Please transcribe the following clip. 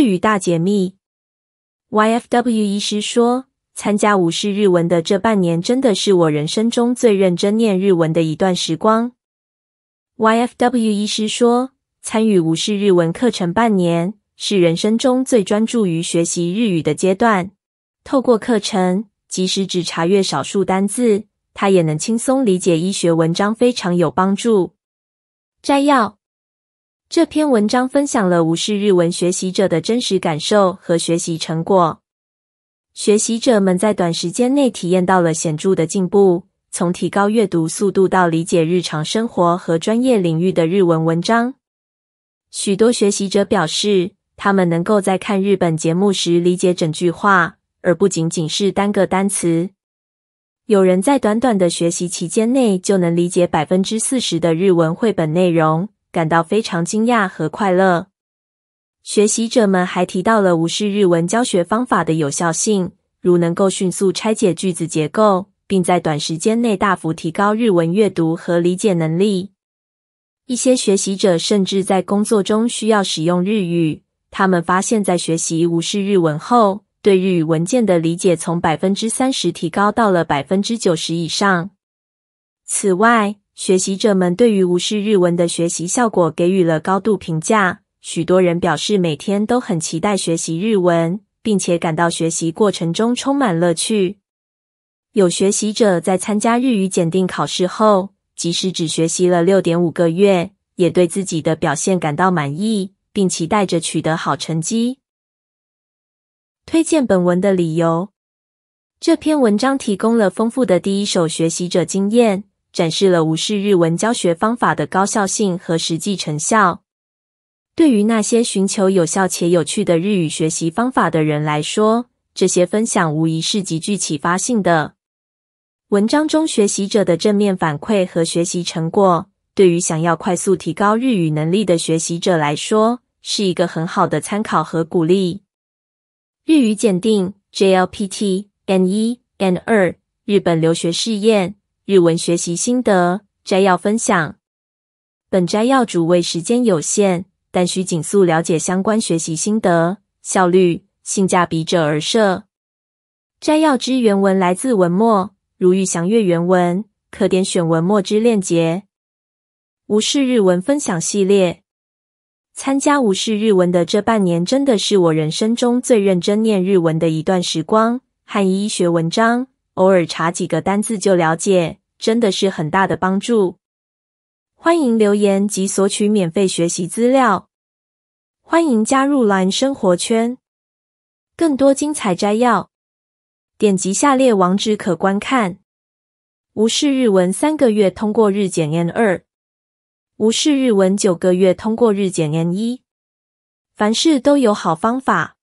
日语大解密，YFW 医师说，参加武士日文的这半年，真的是我人生中最认真念日文的一段时光。YFW 医师说，参与武士日文课程半年，是人生中最专注于学习日语的阶段。透过课程，即使只查阅少数单字，他也能轻松理解医学文章，非常有帮助。摘要。这篇文章分享了无视日文学习者的真实感受和学习成果。学习者们在短时间内体验到了显著的进步，从提高阅读速度到理解日常生活和专业领域的日文文章。许多学习者表示，他们能够在看日本节目时理解整句话，而不仅仅是单个单词。有人在短短的学习期间内就能理解百分之四十的日文绘本内容。感到非常惊讶和快乐。学习者们还提到了无视日文教学方法的有效性，如能够迅速拆解句子结构，并在短时间内大幅提高日文阅读和理解能力。一些学习者甚至在工作中需要使用日语，他们发现，在学习无视日文后，对日语文件的理解从百分之三十提高到了百分之九十以上。此外，学习者们对于无视日文的学习效果给予了高度评价。许多人表示每天都很期待学习日文，并且感到学习过程中充满乐趣。有学习者在参加日语检定考试后，即使只学习了六点五个月，也对自己的表现感到满意，并期待着取得好成绩。推荐本文的理由：这篇文章提供了丰富的第一手学习者经验。展示了无视日文教学方法的高效性和实际成效。对于那些寻求有效且有趣的日语学习方法的人来说，这些分享无疑是极具启发性的。文章中学习者的正面反馈和学习成果，对于想要快速提高日语能力的学习者来说，是一个很好的参考和鼓励。日语检定 （JLPT）N 一、N 二，日本留学试验。日文学习心得摘要分享。本摘要主为时间有限，但需紧速了解相关学习心得效率性价比者而设。摘要之原文来自文末，如欲详阅原文，可点选文末之链接。无视日文分享系列。参加无视日文的这半年，真的是我人生中最认真念日文的一段时光。汉医学文章。偶尔查几个单字就了解，真的是很大的帮助。欢迎留言及索取免费学习资料，欢迎加入蓝生活圈。更多精彩摘要，点击下列网址可观看。无视日文三个月通过日检 N 二，无视日文九个月通过日检 N 一。凡事都有好方法。